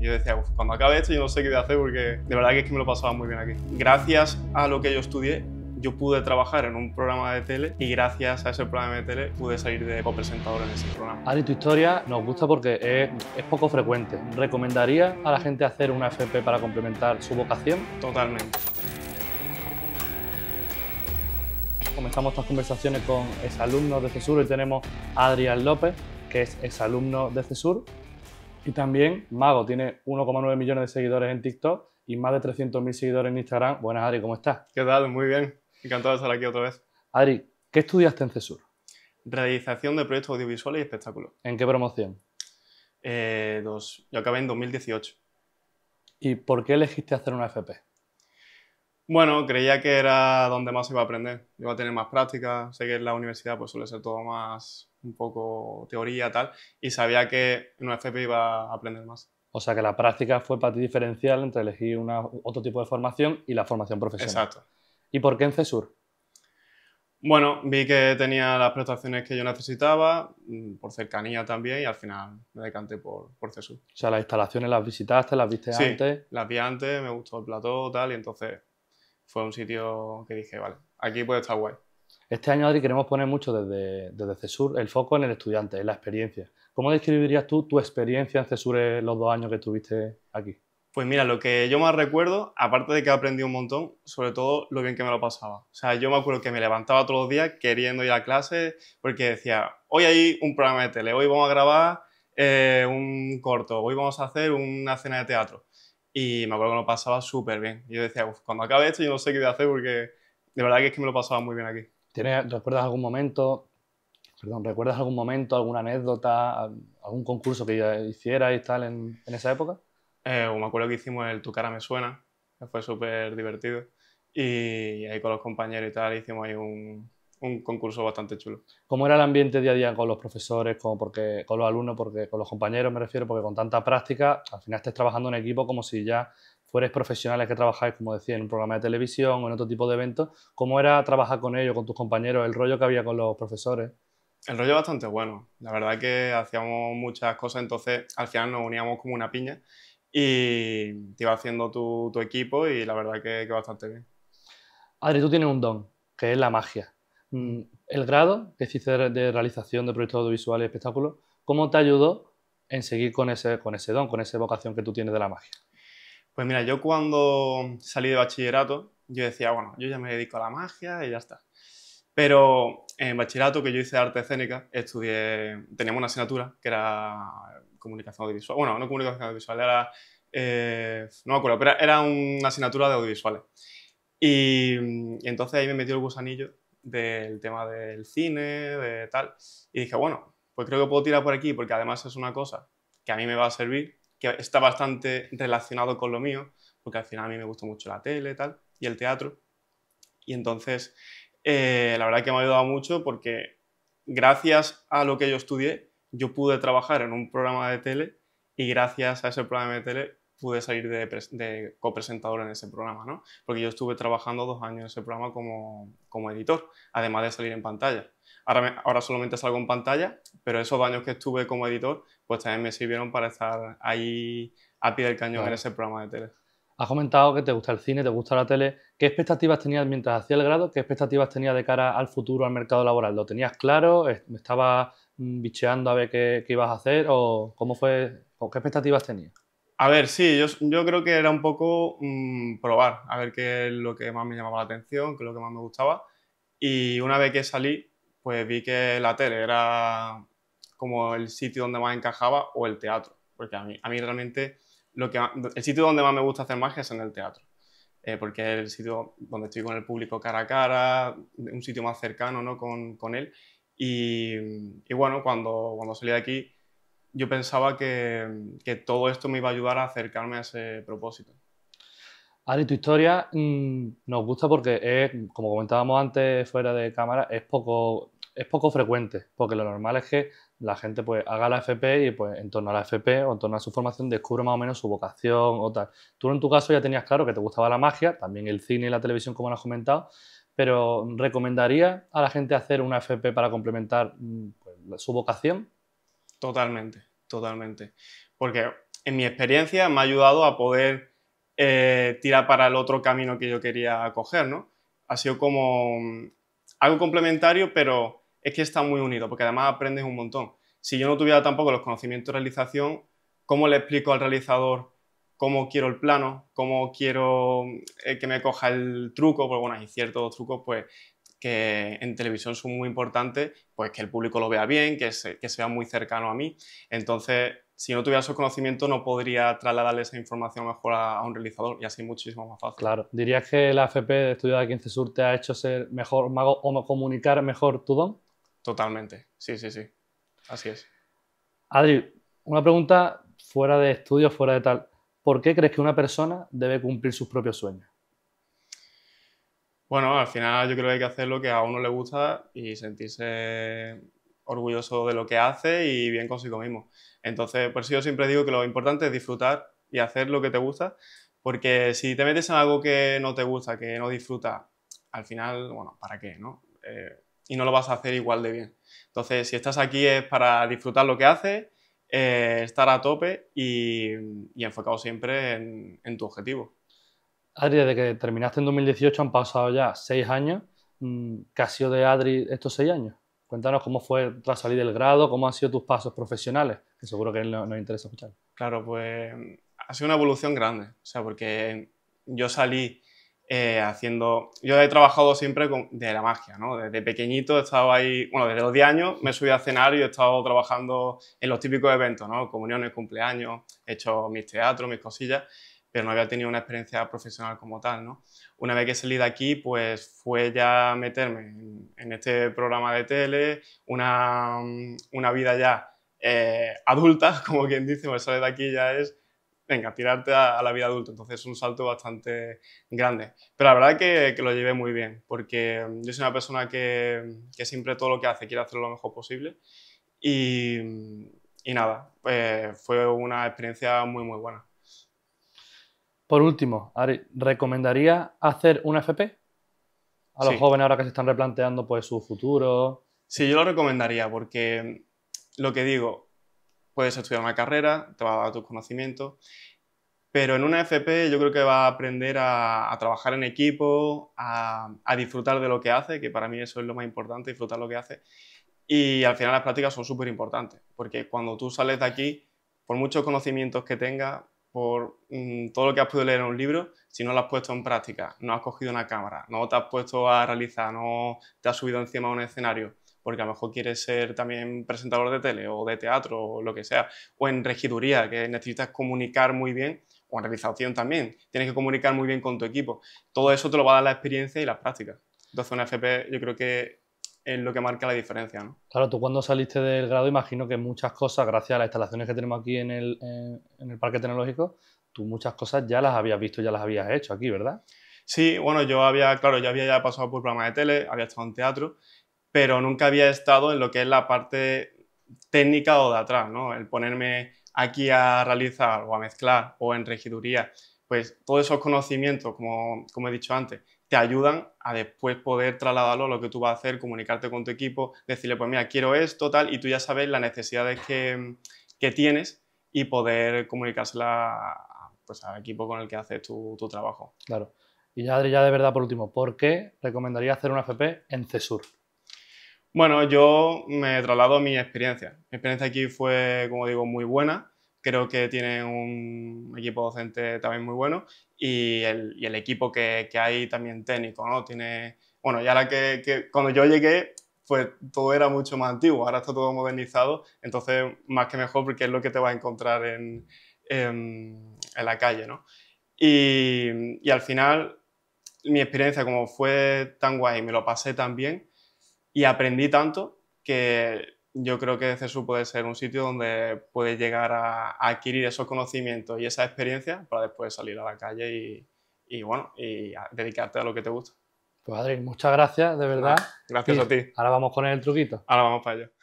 Y yo decía, cuando acabe esto yo no sé qué hacer porque de verdad que es que me lo pasaba muy bien aquí. Gracias a lo que yo estudié, yo pude trabajar en un programa de tele y gracias a ese programa de tele pude salir de copresentador en ese programa. Ari, tu historia nos gusta porque es, poco frecuente. ¿Recomendaría a la gente hacer una FP para complementar su vocación? Totalmente comenzamos estas conversaciones con exalumnos de CESUR. y tenemos a Adrián López, que es exalumno de CESUR y también Mago tiene 1,9 millones de seguidores en TikTok y más de 300.000 seguidores en Instagram. Buenas, Adri, ¿cómo estás? ¿Qué tal? Muy bien. Encantado de estar aquí otra vez. Adri, ¿qué estudiaste en CESUR? Realización de proyectos audiovisuales y espectáculos. ¿En qué promoción? Eh, dos, yo acabé en 2018. ¿Y por qué elegiste hacer una FP? Bueno, creía que era donde más iba a aprender, iba a tener más práctica, sé que en la universidad pues suele ser todo más un poco teoría y tal, y sabía que en una FP iba a aprender más. O sea que la práctica fue para ti diferencial entre elegir una, otro tipo de formación y la formación profesional. Exacto. ¿Y por qué en CESUR? Bueno, vi que tenía las prestaciones que yo necesitaba, mm, por cercanía también, y al final me decanté por, por CESUR. O sea, las instalaciones las visitaste, las viste sí, Las vi antes, me gustó el plató, tal, y entonces fue un sitio que dije, vale, aquí puede estar guay. Este año, Adri, queremos poner mucho desde, desde CESUR el foco en el estudiante, en la experiencia. ¿Cómo describirías tú tu experiencia en CESUR en los dos años que tuviste aquí? Pues mira, lo que yo más recuerdo, aparte de que aprendí un montón, sobre todo lo bien que me lo pasaba. O sea, yo me acuerdo que me levantaba todos los días queriendo ir a clase porque decía, hoy hay un programa de tele, hoy vamos a grabar eh, un corto, hoy vamos a hacer una cena de teatro y me acuerdo que lo pasaba súper bien. Yo decía, cuando acabe esto yo no sé qué voy hacer porque de verdad que es que me lo pasaba muy bien aquí. ¿Tienes, ¿Recuerdas algún momento, perdón, recuerdas algún momento, alguna anécdota, algún concurso que ya hiciera y tal en, en esa época? Eh, me acuerdo que hicimos el Tu cara me suena, que fue súper divertido. Y ahí con los compañeros y tal hicimos ahí un, un concurso bastante chulo. ¿Cómo era el ambiente día a día con los profesores, con, porque, con los alumnos, porque, con los compañeros me refiero, porque con tanta práctica al final estés trabajando en equipo como si ya fueres profesionales que trabajáis, como decía, en un programa de televisión o en otro tipo de eventos, ¿cómo era trabajar con ellos, con tus compañeros, el rollo que había con los profesores? El rollo bastante bueno. La verdad que hacíamos muchas cosas, entonces al final nos uníamos como una piña y te iba haciendo tu, equipo y la verdad que, que bastante bien. Adri, tú tienes un don, que es la magia. Mm, el grado que hiciste de realización de proyectos audiovisuales y espectáculos, ¿cómo te ayudó en seguir con ese, con ese don, con esa vocación que tú tienes de la magia? Pues mira, yo cuando salí de bachillerato, yo decía, bueno, yo ya me dedico a la magia y ya está. Pero en bachillerato, que yo hice arte escénica, estudié, teníamos una asignatura que era comunicación audiovisual. Bueno, no comunicación audiovisual, era, eh, no me acuerdo, pero era una asignatura de audiovisuales. Y, y entonces ahí me metió el gusanillo del tema del cine, de tal. Y dije, bueno, pues creo que puedo tirar por aquí porque además es una cosa que a mí me va a servir, que está bastante relacionado con lo mío, porque al final a mí me gusta mucho la tele y el teatro. Y entonces, eh, la verdad que me ha ayudado mucho porque gracias a lo que yo estudié, yo pude trabajar en un programa de tele y gracias a ese programa de tele pude salir de, copresentador en ese programa, ¿no? Porque yo estuve trabajando dos años en ese programa como, editor, además de salir en pantalla. Ahora, ahora, solamente salgo en pantalla, pero esos años que estuve como editor, pues también me sirvieron para estar ahí a pie del cañón en ese programa de tele. Has comentado que te gusta el cine, te gusta la tele. ¿Qué expectativas tenías mientras hacía el grado? ¿Qué expectativas tenías de cara al futuro, al mercado laboral? ¿Lo tenías claro? ¿Me ¿Estabas mm, bicheando a ver qué, ibas a hacer? ¿O cómo fue? ¿O qué expectativas tenías? A ver, sí, yo, creo que era un poco mm, probar, a ver qué es lo que más me llamaba la atención, qué es lo que más me gustaba. Y una vez que salí, pues vi que la tele era como el sitio donde más encajaba o el teatro, porque a mí, a mí realmente lo que, el sitio donde más me gusta hacer magia es en el teatro. Eh, porque es el sitio donde estoy con el público cara a cara, un sitio más cercano ¿no? con, él. Y, y, bueno, cuando, cuando salí de aquí yo pensaba que, todo esto me iba a ayudar a acercarme a ese propósito. Ari, tu historia mm, nos gusta porque como comentábamos antes fuera de cámara, es poco, es poco frecuente, porque lo normal es que la gente pues haga la FP y pues en torno a la FP o en torno a su formación descubre más o menos su vocación o tal. Tú en tu caso ya tenías claro que te gustaba la magia, también el cine y la televisión como lo has comentado, pero ¿recomendaría a la gente hacer una FP para complementar mm, pues, su vocación? Totalmente, totalmente. Porque en mi experiencia me ha ayudado a poder eh, tirar para el otro camino que yo quería coger, ¿no? Ha sido como mm, algo complementario, pero es que está muy unido, porque además aprendes un montón. Si yo no tuviera tampoco los conocimientos de realización, ¿cómo le explico al realizador cómo quiero el plano? ¿Cómo quiero mm, eh, que me coja el truco? Porque bueno, hay ciertos trucos pues, que en televisión son muy importantes, pues que el público lo vea bien, que, que sea muy cercano a mí. Entonces, si no tuviera esos conocimientos, no podría trasladarle esa información mejor a, un realizador y así muchísimo más fácil. Claro. ¿Dirías que la AFP de de 15 Sur te ha hecho ser mejor mago o comunicar mejor tu don? Totalmente. Sí, sí, sí. Así es. Adri, una pregunta fuera de estudio, fuera de tal. ¿Por qué crees que una persona debe cumplir sus propios sueños? Bueno, al final yo creo que hay que hacer lo que a uno le gusta y sentirse orgulloso de lo que hace y bien consigo mismo. Entonces, por eso yo siempre digo que lo importante es disfrutar y hacer lo que te gusta, porque si te metes en algo que no te gusta, que no disfruta, al final, bueno, ¿para qué? No? Eh, y no lo vas a hacer igual de bien. Entonces, si estás aquí es para disfrutar lo que haces, eh, estar a tope y, enfocado siempre en tu objetivo. Adri, desde que terminaste en 2018 han pasado ya seis años. Mm, ¿Qué ha sido de Adri estos seis años? Cuéntanos cómo fue tras salir del grado, cómo han sido tus pasos profesionales, que seguro que nos, interesa escuchar. Claro, pues ha sido una evolución grande, o sea, porque yo salí eh, haciendo. Yo he trabajado siempre con, de la magia, ¿no? Desde pequeñito he estado ahí, bueno, desde los 10 años me subí a cenar y he estado trabajando en los típicos eventos, ¿no? Comuniones, cumpleaños, he hecho mis teatros, mis cosillas pero no había tenido una experiencia profesional como tal. ¿no? Una vez que salí de aquí, pues fue ya meterme en, este programa de tele, una, vida ya eh, adulta, como quien dice, pues salir de aquí ya es, venga, tirarte a, la vida adulta. Entonces es un salto bastante grande. Pero la verdad que, que lo llevé muy bien, porque yo soy una persona que, siempre todo lo que hace quiere hacerlo lo mejor posible. Y, nada, eh, fue una experiencia muy, muy buena. Por último, ¿recomendaría hacer una FP? A los jóvenes ahora que se están replanteando pues su futuro. Sí, yo lo recomendaría porque lo que digo, puedes estudiar una carrera, te va a dar tus conocimientos, pero en una FP yo creo que va a aprender a, trabajar en equipo, a, disfrutar de lo que hace, que para mí eso es lo más importante, disfrutar lo que hace. Y al final las prácticas son súper importantes, porque cuando tú sales de aquí, por muchos conocimientos que tengas, por mm, todo lo que has podido leer en un libro, si no lo has puesto en práctica, no has cogido una cámara, no te has puesto a realizar, no te has subido encima a un escenario, porque a lo mejor quieres ser también presentador de tele o de teatro o lo que sea, o en regiduría, que necesitas comunicar muy bien, o en realización también, tienes que comunicar muy bien con tu equipo. Todo eso te lo va a dar la experiencia y las prácticas. Entonces, una FP yo creo que es lo que marca la diferencia. Claro, tú cuando saliste del grado, imagino que muchas cosas, gracias a las instalaciones que tenemos aquí en el, Parque Tecnológico, tú muchas cosas ya las habías visto, ya las habías hecho aquí, ¿verdad? Sí, bueno, yo había, claro, yo había pasado por programas de tele, había estado en teatro, pero nunca había estado en lo que es la parte técnica o de atrás, ¿no? El ponerme aquí a realizar o a mezclar o en regiduría, pues todos esos conocimientos, como he dicho antes, te ayudan a después poder trasladarlo a lo que tú vas a hacer, comunicarte con tu equipo, decirle, pues mira, quiero esto, tal, y tú ya sabes las necesidades que, tienes y poder comunicárselas pues, al equipo con el que haces tu, trabajo. Claro. Y ya, Adri, ya de verdad, por último, ¿por qué recomendaría hacer una FP en CESUR? Bueno, yo me he traslado mi experiencia. Mi experiencia aquí fue, como digo, muy buena. Creo que tiene un equipo docente también muy bueno y el, y el equipo que, que, hay también técnico, ¿no? Tiene, bueno, ya la que, que, cuando yo llegué, pues todo era mucho más antiguo, ahora está todo modernizado, entonces más que mejor porque es lo que te vas a encontrar en, la calle, ¿no? Y, y, al final mi experiencia como fue tan guay, me lo pasé tan bien y aprendí tanto que yo creo que CSU puede ser un sitio donde puedes llegar a, adquirir esos conocimientos y esa experiencia para después salir a la calle y, bueno, y dedicarte a lo que te gusta. Pues Adri, muchas gracias, de verdad. gracias a ti. Ahora vamos con el truquito. Ahora vamos para allá.